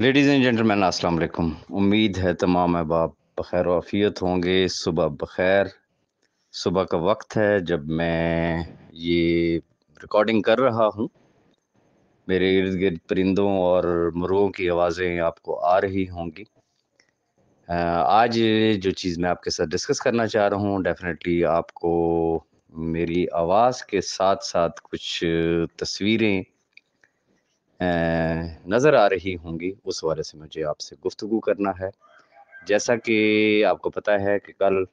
ladies and gentleman अस्सलाम वालेकुम उम्मीद है तमाम अहबाब बखैर वाफियत होंगे सुबह बखैर सुबह का वक्त है जब मैं ये रिकॉर्डिंग कर रहा हूँ मेरे इर्द गिर्द परिंदों और मुर्गों की आवाज़ें आपको आ रही होंगी आज जो चीज़ मैं आपके साथ डिस्कस करना चाह रहा हूँ डेफिनेटली आपको मेरी आवाज़ के साथ साथ कुछ तस्वीरें नज़र आ रही होंगी उस वाले से मुझे आपसे गुफ्तु करना है जैसा कि आपको पता है कि कल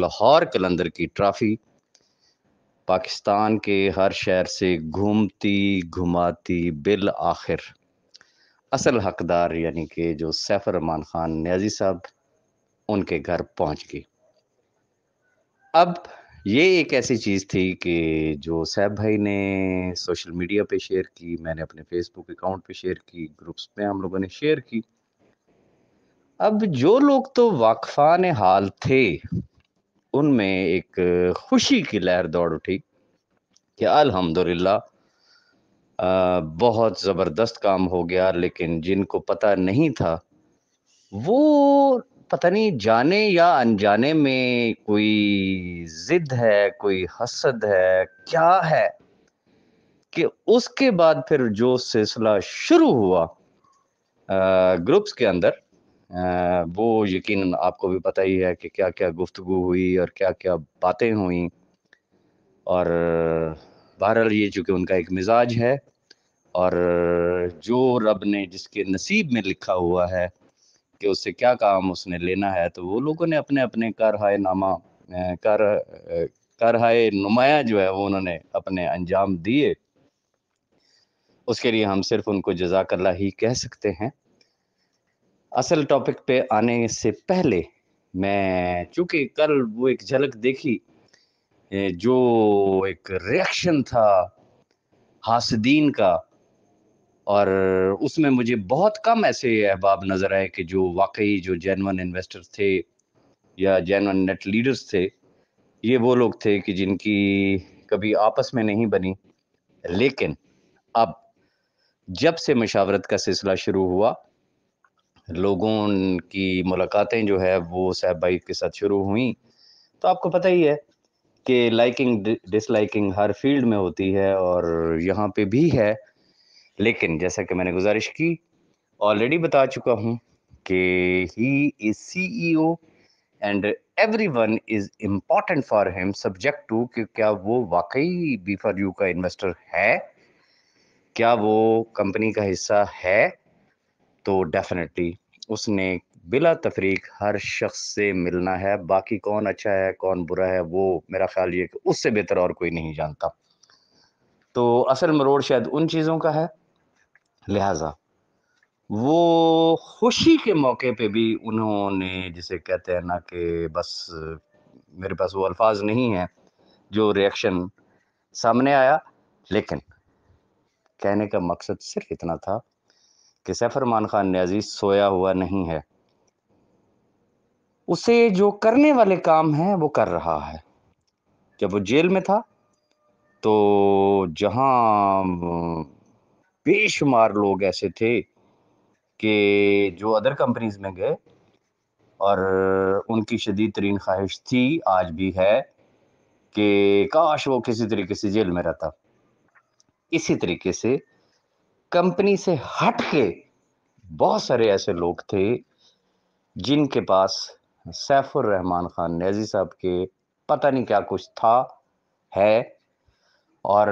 लाहौर कलंदर की ट्रॉफ़ी पाकिस्तान के हर शहर से घूमती घुमाती बिल आखिर असल हकदार यानी कि जो सैफर रमान ख़ान न्याजी साहब उनके घर पहुंच गई अब ये एक ऐसी चीज़ थी कि जो सैब भाई ने सोशल मीडिया पे शेयर की मैंने अपने फेसबुक अकाउंट पे शेयर की ग्रुप्स में हम लोगों ने शेयर की अब जो लोग तो वाकफान हाल थे उनमें एक खुशी की लहर दौड़ उठी कि अल्हम्दुलिल्लाह बहुत ज़बरदस्त काम हो गया लेकिन जिनको पता नहीं था वो पता नहीं जाने या अनजाने में कोई जिद है कोई हसद है क्या है कि उसके बाद फिर जो सिलसिला शुरू हुआ ग्रुप्स के अंदर आ, वो यकीन आपको भी पता ही है कि क्या क्या गुफ्तु हुई और क्या क्या बातें हुई और बहरहाल ये चूंकि उनका एक मिजाज है और जो रब ने जिसके नसीब में लिखा हुआ है कि उससे क्या काम उसने लेना है तो वो लोगों ने अपने अपने कर हाय नामा कर कर हाय नुमाया जो है वो उन्होंने अपने अंजाम दिए उसके लिए हम सिर्फ उनको जजाकल्ला ही कह सकते हैं असल टॉपिक पे आने से पहले मैं चूंकि कल वो एक झलक देखी जो एक रिएक्शन था हासदीन का और उसमें मुझे बहुत कम ऐसे अहबाब नज़र आए कि जो वाकई जो जैनवन इन्वेस्टर थे या जैनवन नेट लीडर्स थे ये वो लोग थे कि जिनकी कभी आपस में नहीं बनी लेकिन अब जब से मशावरत का सिलसिला शुरू हुआ लोगों की मुलाकातें जो है वो साहब भाई के साथ शुरू हुई तो आपको पता ही है कि लाइकिंग डिसलाइकिंग हर फील्ड में होती है और यहाँ पे भी है लेकिन जैसा कि मैंने गुजारिश की ऑलरेडी बता चुका हूँ कि he is C and every one is important for him subject to कि क्या वो वाकई बी फॉर यू का इन्वेस्टर है क्या वो कंपनी का हिस्सा है तो डेफिनेटली उसने बिला तफरीक हर शख्स से मिलना है बाकी कौन अच्छा है कौन बुरा है वो मेरा ख्याल ये कि उससे बेहतर और कोई नहीं जानता तो असल मरोड़ शायद उन चीज़ों का है लिहाजा वो खुशी के मौके पे भी उन्होंने जिसे कहते हैं ना कि बस मेरे पास वो अल्फाज नहीं है जो रिएक्शन सामने आया लेकिन कहने का मकसद सिर्फ इतना था कि सैफरमान खान न्याजी सोया हुआ नहीं है उसे जो करने वाले काम हैं वो कर रहा है जब वो जेल में था तो जहाँ बेशुमार लोग ऐसे थे कि जो अदर कंपनीज में गए और उनकी शदीद तरीन ख्वाहिश थी आज भी है कि काश वो किसी तरीके से जेल में रहता इसी तरीके से कंपनी से हट के बहुत सारे ऐसे लोग थे जिनके पास सैफुर रहमान खान नेजी साहब के पता नहीं क्या कुछ था है और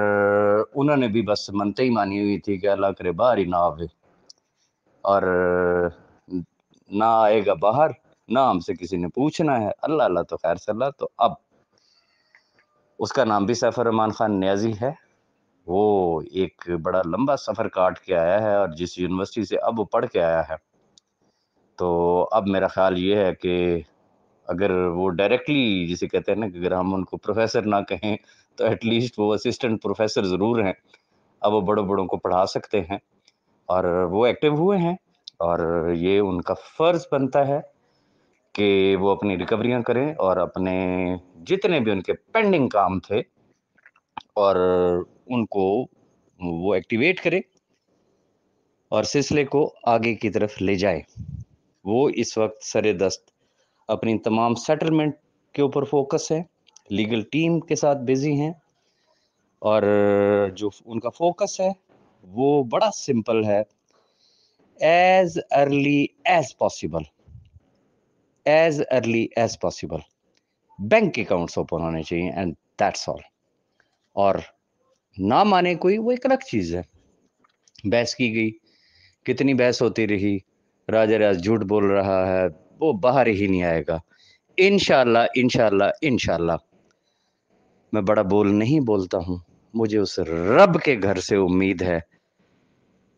उन्होंने भी बस मनते ही मानी हुई थी कि अल्लाह करे बाहर ही ना आवे और ना आएगा बाहर ना हमसे किसी ने पूछना है अल्लाह अल्लाह तो खैर सल्ला तो अब उसका नाम भी सफ़र रहमान ख़ान न्याजी है वो एक बड़ा लंबा सफ़र काट के आया है और जिस यूनिवर्सिटी से अब वो पढ़ के आया है तो अब मेरा ख्याल ये है कि अगर वो डायरेक्टली जिसे कहते हैं ना कि अगर हम उनको प्रोफेसर ना कहें तो एटलीस्ट वो असिस्टेंट प्रोफेसर ज़रूर हैं अब वो बड़ों बड़ों को पढ़ा सकते हैं और वो एक्टिव हुए हैं और ये उनका फ़र्ज़ बनता है कि वो अपनी रिकवरियाँ करें और अपने जितने भी उनके पेंडिंग काम थे और उनको वो एक्टिवेट करें और सिलसिले को आगे की तरफ ले जाए वो इस वक्त सरे दस्त अपनी तमाम सेटलमेंट के ऊपर फोकस है लीगल टीम के साथ बिजी हैं और जो उनका फोकस है वो बड़ा सिंपल है as early as possible as early as possible bank accounts open होने चाहिए एंड दैट्स ऑल और ना माने कोई वो एक अलग चीज़ है बहस की गई कितनी बहस होती रही राजा राज झूठ बोल रहा है वो बाहर ही नहीं आएगा इनशाला इनशाला इनशाला मैं बड़ा बोल नहीं बोलता हूँ मुझे उस रब के घर से उम्मीद है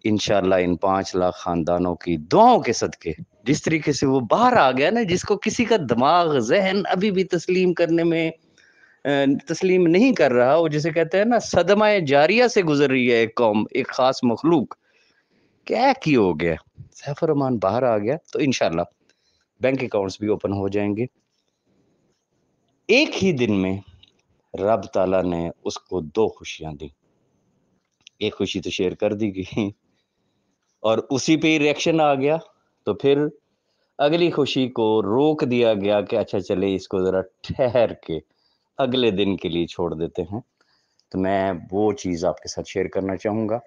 इनशाला इन पांच लाख खानदानों की दुआओं के सदके जिस तरीके से वो बाहर आ गया ना जिसको किसी का दिमाग जहन अभी भी तस्लीम करने में तस्लीम नहीं कर रहा वो जिसे कहते हैं ना सदमा जारिया से गुजर रही है एक कौम एक ख़ास मखलूक क्या की हो गया सैफुररहमान बाहर आ गया तो इनशाला बैंक अकाउंट्स भी ओपन हो जाएंगे एक ही दिन में रब ताला ने उसको दो खुशियां दी एक खुशी तो शेयर कर दी गई और उसी पे ही रिएक्शन आ गया तो फिर अगली खुशी को रोक दिया गया कि अच्छा चले इसको ज़रा ठहर के अगले दिन के लिए छोड़ देते हैं तो मैं वो चीज़ आपके साथ शेयर करना चाहूँगा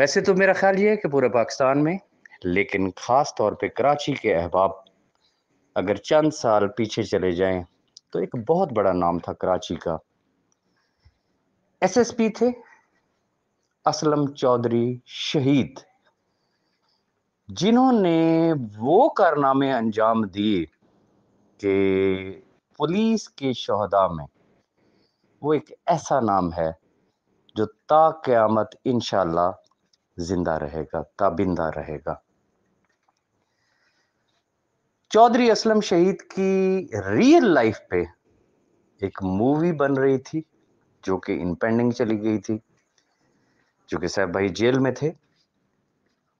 वैसे तो मेरा ख्याल ये है कि पूरे पाकिस्तान में लेकिन ख़ास तौर पे कराची के अहबाब अगर चंद साल पीछे चले जाएं तो एक बहुत बड़ा नाम था कराची का एसएसपी थे असलम चौधरी शहीद जिन्होंने वो कारनामे अंजाम दिए कि पुलिस के शहदा में वो एक ऐसा नाम है जो ता क्यामत इन जिंदा रहेगा ताबिंदा रहेगा चौधरी असलम शहीद की रियल लाइफ पे एक मूवी बन रही थी जो कि इनपेंडिंग चली गई थी जो कि साहब भाई जेल में थे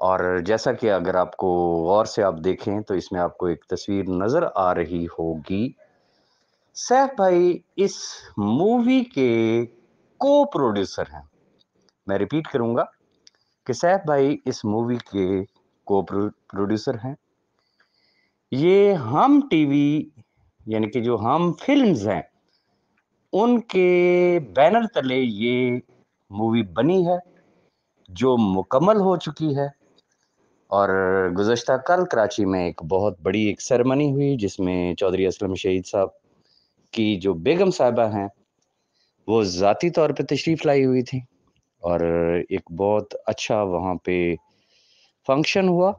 और जैसा कि अगर आपको गौर से आप देखें तो इसमें आपको एक तस्वीर नज़र आ रही होगी सैफ भाई इस मूवी के को प्रोड्यूसर हैं मैं रिपीट करूंगा कि सैफ भाई इस मूवी के को प्रोड्यूसर हैं ये हम टीवी यानी कि जो हम फिल्म्स हैं उनके बैनर तले ये मूवी बनी है जो मुकम्मल हो चुकी है और गुज्त कल कराची में एक बहुत बड़ी एक सेरेमनी हुई जिसमें चौधरी असलम शहीद साहब की जो बेगम साहबा हैं वो ज़ाती तौर पे तशरीफ़ लाई हुई थी और एक बहुत अच्छा वहाँ पे फंक्शन हुआ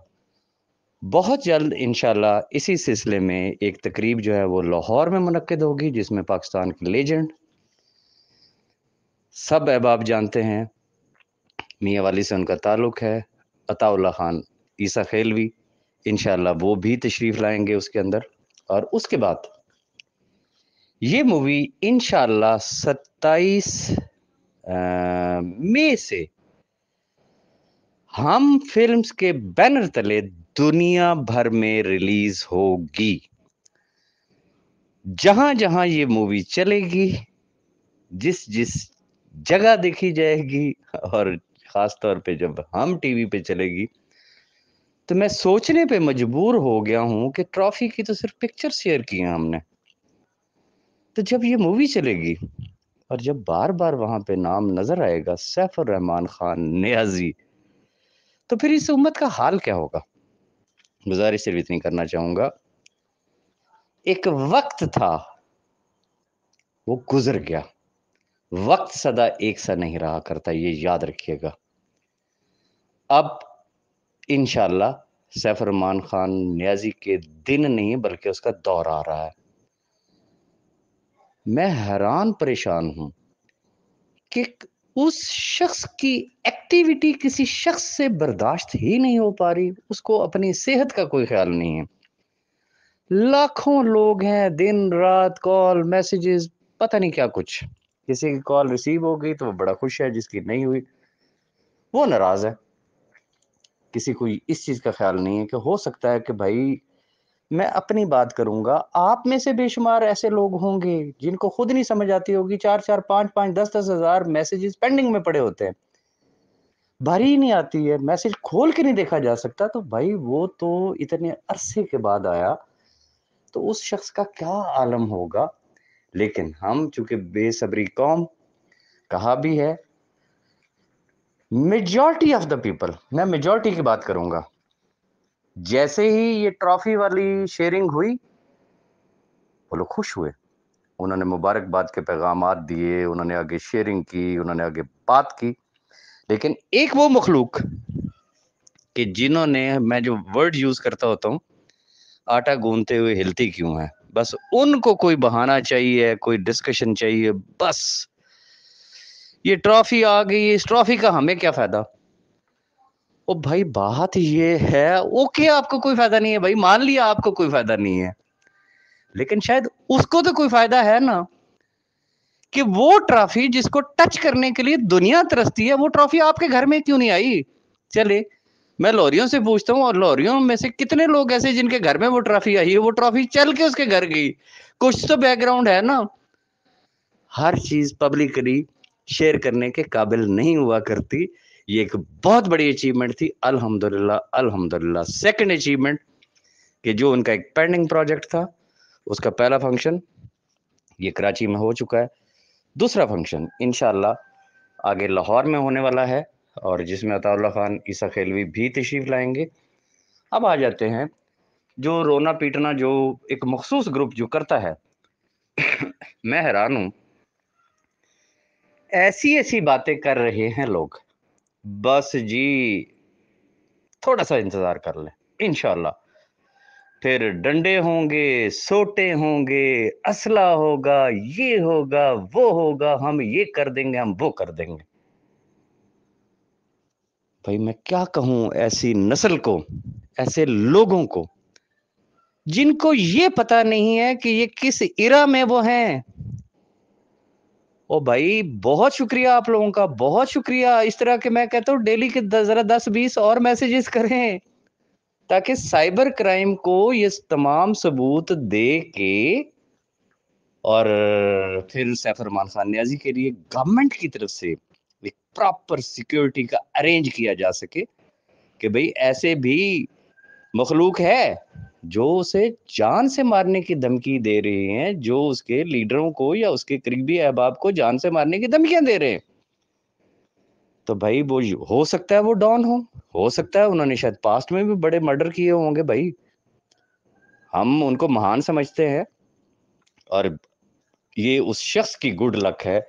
बहुत जल्द इन इसी सिलसिले में एक तकरीब जो है वो लाहौर में मनद होगी जिसमें पाकिस्तान के लेजेंड सब अहबाब जानते हैं मियाँ वाली से उनका ताल्लुक़ है अताउल्ला ख़ान ईसा खेलवी इन वो भी तशरीफ़ लाएंगे उसके अंदर और उसके बाद ये मूवी इन सत्ताईस मई से हम फिल्म्स के बैनर तले दुनिया भर में रिलीज होगी जहां जहां ये मूवी चलेगी जिस जिस जगह देखी जाएगी और खास तौर पे जब हम टीवी पे चलेगी तो मैं सोचने पे मजबूर हो गया हूं कि ट्रॉफी की तो सिर्फ पिक्चर शेयर की है हमने तो जब ये मूवी चलेगी और जब बार बार वहां पे नाम नजर आएगा सैफुर रहमान खान नियाजी तो फिर इस उम्मत का हाल क्या होगा गुजारिश सिर्फ इतनी करना चाहूंगा एक वक्त था वो गुजर गया वक्त सदा एक सा नहीं रहा करता ये याद रखिएगा अब इन सैफरमान खान न्याजी के दिन नहीं बल्कि उसका दौर आ रहा है मैं हैरान परेशान हूं कि उस शख्स की एक्टिविटी किसी शख्स से बर्दाश्त ही नहीं हो पा रही उसको अपनी सेहत का कोई ख्याल नहीं है लाखों लोग हैं दिन रात कॉल मैसेजेस पता नहीं क्या कुछ किसी की कॉल रिसीव हो गई तो वो बड़ा खुश है जिसकी नहीं हुई वो नाराज है किसी को इस चीज़ का ख्याल नहीं है कि हो सकता है कि भाई मैं अपनी बात करूंगा आप में से बेशुमार ऐसे लोग होंगे जिनको खुद नहीं समझ आती होगी चार चार पांच पांच दस दस हजार मैसेजेस पेंडिंग में पड़े होते हैं भरी नहीं आती है मैसेज खोल के नहीं देखा जा सकता तो भाई वो तो इतने अरसे के बाद आया तो उस शख्स का क्या आलम होगा लेकिन हम चूंकि बेसब्री कौम कहा भी है मेजॉरिटी ऑफ द पीपल मैं मेजॉरिटी की बात करूंगा जैसे ही ये ट्रॉफी वाली शेयरिंग हुई वो लोग खुश हुए उन्होंने मुबारकबाद के पैगाम दिए उन्होंने आगे शेयरिंग की उन्होंने आगे बात की लेकिन एक वो मखलूक कि जिन्होंने मैं जो वर्ड यूज करता होता हूँ आटा गूंदते हुए हिलती क्यों है बस उनको कोई बहाना चाहिए कोई डिस्कशन चाहिए बस ये ट्रॉफी आ गई इस ट्रॉफी का हमें क्या फायदा ओ भाई बात ये है ओके आपको कोई फायदा नहीं है भाई मान लिया आपको कोई फायदा नहीं है लेकिन शायद उसको तो कोई फायदा है ना कि वो ट्रॉफी जिसको टच करने के लिए दुनिया तरसती है वो ट्रॉफी आपके घर में क्यों नहीं आई चले मैं लोरियों से पूछता हूँ और लोरियों में से कितने लोग ऐसे जिनके घर में वो ट्रॉफी आई है वो ट्रॉफी चल के उसके घर गई कुछ तो बैकग्राउंड है ना हर चीज पब्लिकली शेयर करने के काबिल नहीं हुआ करती ये एक बहुत बड़ी अचीवमेंट थी अल्हम्दुलिल्लाह अल्हम्दुलिल्लाह सेकंड अचीवमेंट कि जो उनका एक पेंडिंग प्रोजेक्ट था उसका पहला फंक्शन ये कराची में हो चुका है दूसरा फंक्शन इन आगे लाहौर में होने वाला है और जिसमें अताउल्ला ख़ान ईसा खेलवी भी तशरीफ़ लाएंगे अब आ जाते हैं जो रोना पीटना जो एक मखसूस ग्रुप जो करता है मैं हैरान हूँ ऐसी ऐसी बातें कर रहे हैं लोग बस जी थोड़ा सा इंतज़ार कर लें इन फिर डंडे होंगे सोटे होंगे असला होगा ये होगा वो होगा हम ये कर देंगे हम वो कर देंगे भाई मैं क्या कहूं ऐसी नस्ल को ऐसे लोगों को जिनको ये पता नहीं है कि ये किस इरा में वो हैं ओ भाई बहुत शुक्रिया आप लोगों का बहुत शुक्रिया इस तरह के मैं कहता हूँ डेली के जरा दस बीस और मैसेजेस करें ताकि साइबर क्राइम को ये तमाम सबूत दे के और फिर सैफरमान खान न्याजी के लिए गवर्नमेंट की तरफ से एक प्रॉपर सिक्योरिटी का अरेंज किया जा सके कि भाई ऐसे भी मखलूक है जो उसे जान से मारने की धमकी दे रहे हैं जो उसके लीडरों को या उसके करीबी अहबाब को जान से मारने की धमकियां दे रहे हैं तो भाई वो हो सकता है वो डॉन हो हो सकता है उन्होंने शायद पास्ट में भी बड़े मर्डर किए होंगे भाई हम उनको महान समझते हैं और ये उस शख्स की गुड लक है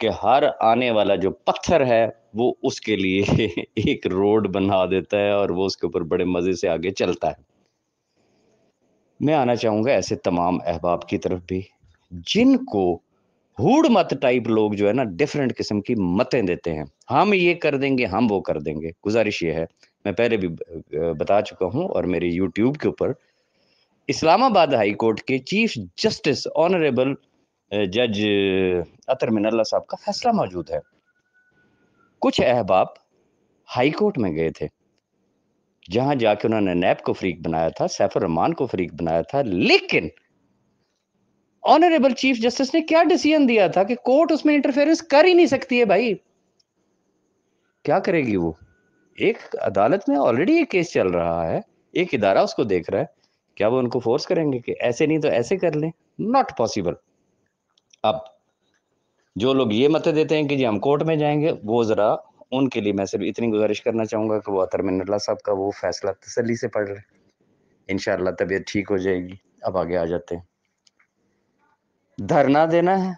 कि हर आने वाला जो पत्थर है वो उसके लिए एक रोड बना देता है और वो उसके ऊपर बड़े मज़े से आगे चलता है मैं आना चाहूँगा ऐसे तमाम अहबाब की तरफ भी जिनको हुड मत टाइप लोग जो है ना डिफरेंट किस्म की मतें देते हैं हम ये कर देंगे हम वो कर देंगे गुजारिश ये है मैं पहले भी बता चुका हूँ और मेरे यूट्यूब के ऊपर इस्लामाबाद हाई कोर्ट के चीफ जस्टिस ऑनरेबल जज अतर मिनल्ला साहब का फैसला मौजूद है कुछ अहबाब हाई कोर्ट में गए थे जहां जाके उन्होंने नैब को फ्रीक बनाया था सैफर रहमान को फ्रीक बनाया था लेकिन ऑनरेबल चीफ जस्टिस ने क्या डिसीजन दिया था कि कोर्ट उसमें इंटरफेरेंस कर ही नहीं सकती है भाई क्या करेगी वो एक अदालत में ऑलरेडी एक केस चल रहा है एक इदारा उसको देख रहा है क्या वो उनको फोर्स करेंगे कि ऐसे नहीं तो ऐसे कर लें नॉट पॉसिबल अब जो लोग ये मत देते हैं कि जी हम कोर्ट में जाएंगे वो ज़रा उनके लिए मैं सिर्फ इतनी गुजारिश करना चाहूँगा कि वो अतर मिनला साहब का वो फ़ैसला तसली से पढ़ रहे इन तबीयत ठीक हो जाएगी अब आगे आ जाते हैं धरना देना है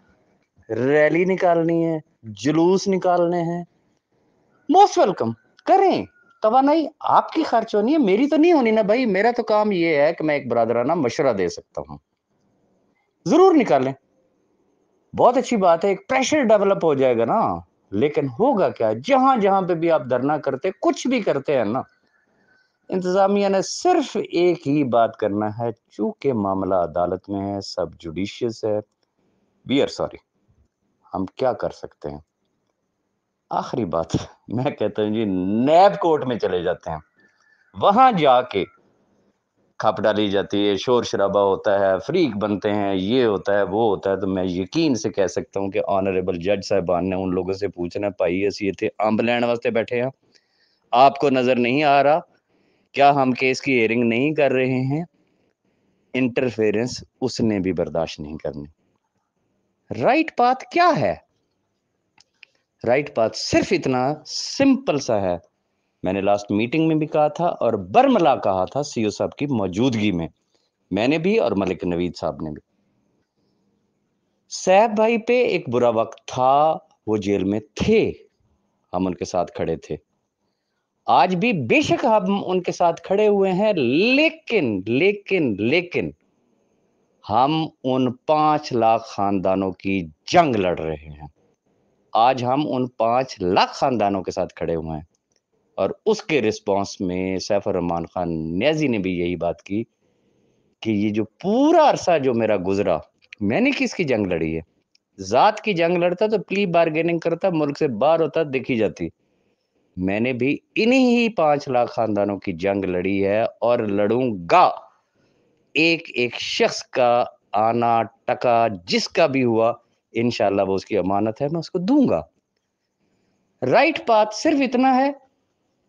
रैली निकालनी है जुलूस निकालने हैं मोस्ट वेलकम करें नहीं आपकी खर्च होनी है मेरी तो नहीं होनी ना भाई मेरा तो काम ये है कि मैं एक बरदराना मशरा दे सकता हूँ ज़रूर निकालें बहुत अच्छी बात है एक प्रेशर डेवलप हो जाएगा ना लेकिन होगा क्या जहां जहां पे भी आप धरना करते कुछ भी करते हैं ना इंतजामिया ने सिर्फ एक ही बात करना है चूंकि मामला अदालत में है सब जुडिशियस है वी आर सॉरी हम क्या कर सकते हैं आखिरी बात मैं कहता हूं जी नैब कोर्ट में चले जाते हैं वहां जाके खप डाली जाती है शोर शराबा होता है फ्रीक बनते हैं ये होता है वो होता है तो मैं यकीन से कह सकता हूँ कि ऑनरेबल जज साहबान ने उन लोगों से पूछना भाई असी इतने अंब लैंड वास्ते बैठे हैं आपको नज़र नहीं आ रहा क्या हम केस की एयरिंग नहीं कर रहे हैं इंटरफेरेंस उसने भी बर्दाश्त नहीं करनी राइट पाथ क्या है राइट पाथ सिर्फ इतना सिंपल सा है मैंने लास्ट मीटिंग में भी कहा था और बरमला कहा था सीओ साहब की मौजूदगी में मैंने भी और मलिक नवीद साहब ने भी सैफ भाई पे एक बुरा वक्त था वो जेल में थे हम उनके साथ खड़े थे आज भी बेशक हम उनके साथ खड़े हुए हैं लेकिन लेकिन लेकिन हम उन पांच लाख खानदानों की जंग लड़ रहे हैं आज हम उन पांच लाख खानदानों के साथ खड़े हुए हैं और उसके रिस्पांस में सैफ रहमान खान न्याजी ने भी यही बात की कि ये जो पूरा अरसा जो मेरा गुजरा मैंने किसकी जंग लड़ी है ज़ात की जंग लड़ता तो प्ली बारगेनिंग करता मुल्क से बाहर होता देखी जाती मैंने भी इन्हीं ही पांच लाख खानदानों की जंग लड़ी है और लड़ूंगा एक एक शख्स का आना टका जिसका भी हुआ इन वो उसकी अमानत है मैं उसको दूंगा राइट पाथ सिर्फ इतना है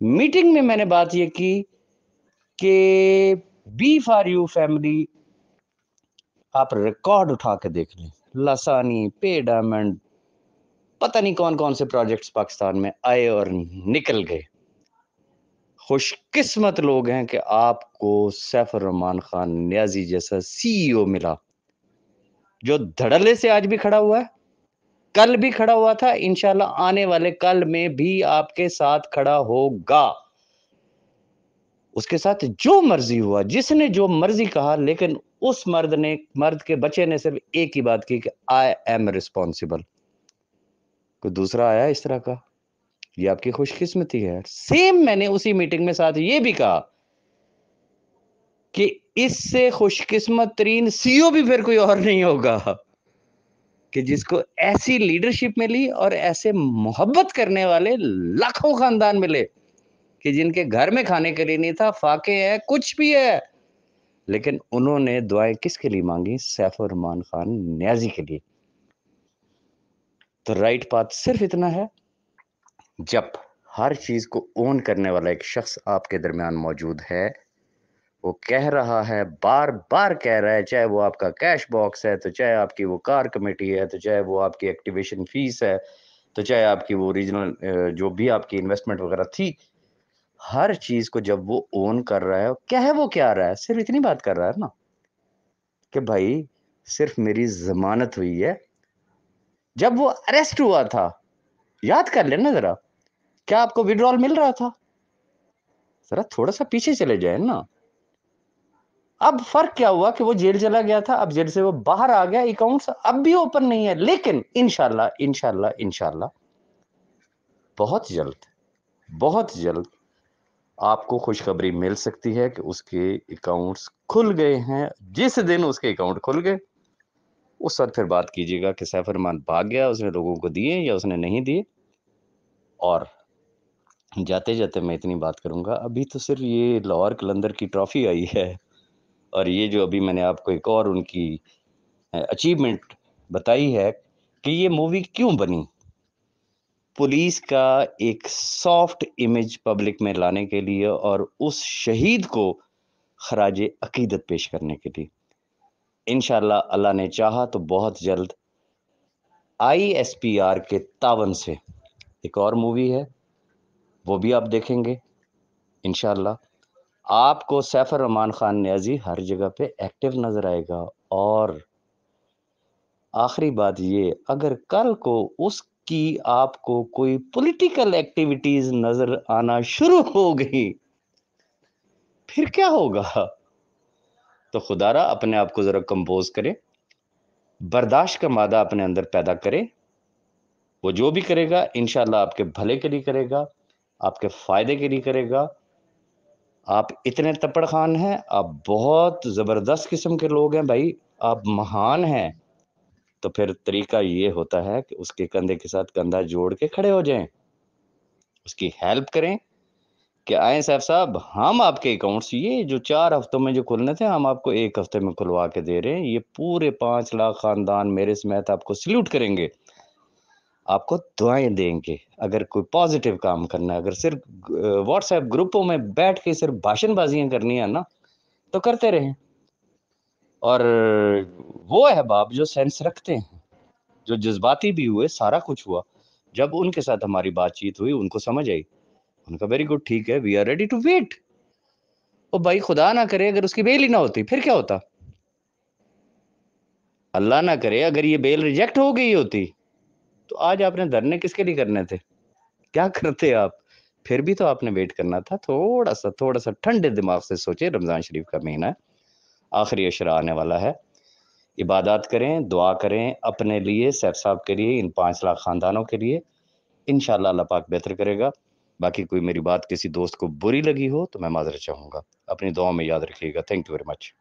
मीटिंग में मैंने बात ये की कि बी फॉर यू फैमिली आप रिकॉर्ड उठा के देख लें लसानी पे डायमंड पता नहीं कौन कौन से प्रोजेक्ट्स पाकिस्तान में आए और निकल गए खुशकिस्मत लोग हैं कि आपको सैफ रहमान खान न्याजी जैसा सीईओ e मिला जो धड़ल्ले से आज भी खड़ा हुआ है कल भी खड़ा हुआ था इनशाला आने वाले कल में भी आपके साथ खड़ा होगा उसके साथ जो मर्जी हुआ जिसने जो मर्जी कहा लेकिन उस मर्द ने मर्द के बच्चे ने सिर्फ एक ही बात की कि आई एम रिस्पॉन्सिबल कोई दूसरा आया इस तरह का ये आपकी खुशकिस्मती है सेम मैंने उसी मीटिंग में साथ ये भी कहा कि इससे खुशकिस्मत तरीन सीओ भी फिर कोई और नहीं होगा कि जिसको ऐसी लीडरशिप मिली और ऐसे मोहब्बत करने वाले लाखों खानदान मिले कि जिनके घर में खाने के लिए नहीं था फाके है कुछ भी है लेकिन उन्होंने दुआएं किसके लिए मांगी सैफुररहमान खान न्याजी के लिए तो राइट बात सिर्फ इतना है जब हर चीज को ओन करने वाला एक शख्स आपके दरमियान मौजूद है वो कह रहा है बार बार कह रहा है चाहे वो आपका कैश बॉक्स है तो चाहे आपकी वो कार कमेटी है तो चाहे वो आपकी एक्टिवेशन फीस है तो चाहे आपकी वो रीजनल जो भी आपकी इन्वेस्टमेंट वगैरह थी हर चीज को जब वो ओन कर रहा है क्या है वो क्या रहा है सिर्फ इतनी बात कर रहा है ना कि भाई सिर्फ मेरी जमानत हुई है जब वो अरेस्ट हुआ था याद कर लेना जरा क्या आपको विड्रॉल मिल रहा था जरा थोड़ा सा पीछे चले जाए ना अब फर्क क्या हुआ कि वो जेल चला गया था अब जेल से वो बाहर आ गया अकाउंट्स अब भी ओपन नहीं है लेकिन इनशाला इनशाला इनशाला बहुत जल्द बहुत जल्द आपको खुशखबरी मिल सकती है कि उसके अकाउंट्स खुल गए हैं जिस दिन उसके अकाउंट खुल गए उस वक्त फिर बात कीजिएगा कि सैफ रहमान भाग गया उसने लोगों को दिए या उसने नहीं दिए और जाते जाते मैं इतनी बात करूंगा अभी तो सिर्फ ये लाहौर कलंदर की ट्रॉफी आई है और ये जो अभी मैंने आपको एक और उनकी अचीवमेंट बताई है कि ये मूवी क्यों बनी पुलिस का एक सॉफ्ट इमेज पब्लिक में लाने के लिए और उस शहीद को खराज अकीदत पेश करने के लिए इन अल्लाह ने चाहा तो बहुत जल्द आईएसपीआर के तावन से एक और मूवी है वो भी आप देखेंगे इनशाला आपको सैफर रहमान खान न्याजी हर जगह पे एक्टिव नज़र आएगा और आखिरी बात ये अगर कल को उसकी आपको कोई पॉलिटिकल एक्टिविटीज़ नज़र आना शुरू हो गई फिर क्या होगा तो खुदारा अपने आप को ज़रा कंपोज करें बर्दाश्त का मादा अपने अंदर पैदा करें वो जो भी करेगा इनशाला आपके भले के लिए करेगा आपके फ़ायदे के लिए करेगा आप इतने तपड़ खान हैं आप बहुत ज़बरदस्त किस्म के लोग हैं भाई आप महान हैं तो फिर तरीका ये होता है कि उसके कंधे के साथ कंधा जोड़ के खड़े हो जाएं उसकी हेल्प करें कि आए साहब साहब हम आपके अकाउंट्स ये जो चार हफ्तों में जो खुलने थे हम आपको एक हफ्ते में खुलवा के दे रहे हैं ये पूरे पाँच लाख ख़ानदान मेरे समेत आपको सल्यूट करेंगे आपको दुआएं देंगे अगर कोई पॉजिटिव काम करना है अगर सिर्फ व्हाट्सएप ग्रुपों में बैठ के सिर्फ भाषणबाजियां करनी है ना तो करते रहें और वो अहबाब जो सेंस रखते हैं जो जज्बाती भी हुए सारा कुछ हुआ जब उनके साथ हमारी बातचीत हुई उनको समझ आई उनका वेरी गुड ठीक है we are ready to wait ओ भाई खुदा ना करे अगर उसकी बेल ही ना होती फिर क्या होता अल्लाह ना करे अगर ये बेल रिजेक्ट हो गई होती तो आज आपने धरने किसके लिए करने थे क्या करते आप फिर भी तो आपने वेट करना था थोड़ा सा थोड़ा सा ठंडे दिमाग से सोचे रमज़ान शरीफ का महीना है आखिरी अशरा आने वाला है इबादत करें दुआ करें अपने लिए सैफ साहब के लिए इन पाँच लाख ख़ानदानों के लिए इन अल्लाह पाक बेहतर करेगा बाकी कोई मेरी बात किसी दोस्त को बुरी लगी हो तो मैं माजर चाहूँगा अपनी दुआ में याद रखिएगा थैंक यू वेरी मच